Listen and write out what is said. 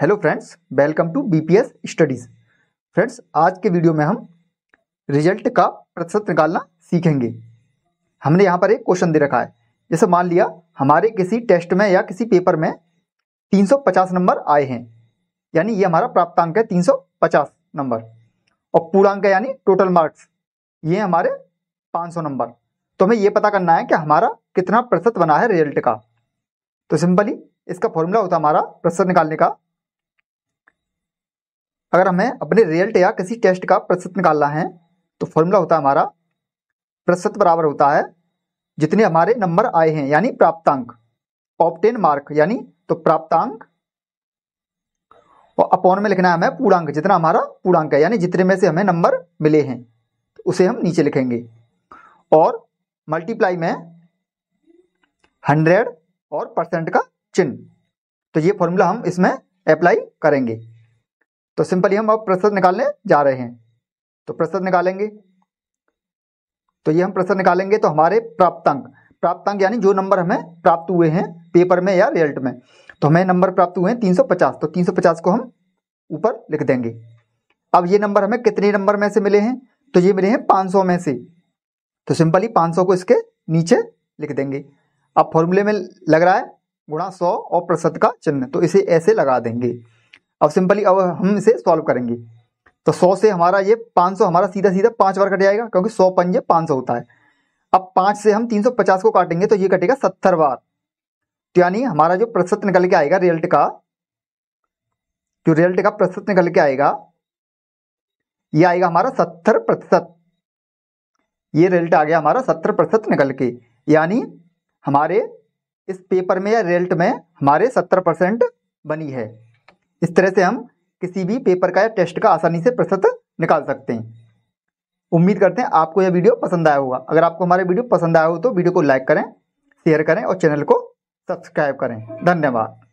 hello friends welcome to BPS studies friends आज के video में हम रिजल्ट का प्रतिशत निकालना सीखेंगे हमने यहाँ पर एक क्वेश्चन दे रखा है जैसे मान लिया हमारे किसी टेस्ट में या किसी पेपर में 350 नंबर आए हैं यानी ये हमारा प्राप्तांक है 350 नंबर और पूर्णांक है यानी टोटल मार्क्स ये हमारे पाँच नंबर तो हमें ये पता करना है कि हमारा कितना प्रतिशत बना है रिजल्ट का तो सिंपली इसका फॉर्मूला होता हमारा प्रतिशत निकालने का अगर हमें अपने रिजल्ट या किसी टेस्ट का प्रतिशत निकालना है तो फॉर्मूला होता है हमारा प्रतिशत बराबर होता है जितने हमारे नंबर आए हैं यानी प्राप्तांक ऑप्टेन मार्क यानी तो प्राप्तांक और अपॉन में लिखना है हमें पूर्णांक जितना हमारा पूर्णांक है यानी जितने में से हमें नंबर मिले हैं तो उसे हम नीचे लिखेंगे और मल्टीप्लाई में हंड्रेड और परसेंट का चिन्ह तो ये फॉर्मूला हम इसमें अप्लाई करेंगे तो सिंपली हम अब प्रतिशत निकालने जा रहे हैं तो प्रतिशत निकालेंगे तो ये हम प्रतिशत निकालेंगे तो हमारे प्राप्तांक प्राप्तांक यानी जो नंबर हमें प्राप्त हुए हैं पेपर में या रिजल्ट में तो हमें नंबर प्राप्त हुए हैं 350 तो 350 को हम ऊपर लिख देंगे अब ये नंबर हमें कितने नंबर में से मिले हैं तो ये मिले हैं 500 में से तो सिंपली 500 को इसके नीचे लिख देंगे अब फॉर्मूले में लग रहा है गुणा सौ और प्रतिशत का चिन्ह तो इसे ऐसे लगा देंगे अब सिंपली अब हम इसे सॉल्व करेंगे तो सौ से हमारा ये पांच सौ हमारा सीधा सीधा पांच बार कट जाएगा क्योंकि सौ पंजे पांच सौ होता है अब पांच से हम तीन सौ पचास को काटेंगे तो ये कटेगा सत्तर बार तो यानी हमारा जो प्रतिशत निकल के आएगा रिजल्ट का जो रिजल्ट का प्रतिशत निकल के आएगा ये आएगा हमारा सत्तर प्रतिशत ये रिजल्ट आ गया हमारा सत्तर प्रतिशत निकल के यानी हमारे इस पेपर में या रिजल्ट में हमारे सत्तर परसेंट बनी है इस तरह से हम किसी भी पेपर का या टेस्ट का आसानी से प्रश्न निकाल सकते हैं उम्मीद करते हैं आपको यह वीडियो पसंद आया होगा अगर आपको हमारे वीडियो पसंद आया हो तो वीडियो को लाइक करें शेयर करें और चैनल को सब्सक्राइब करें धन्यवाद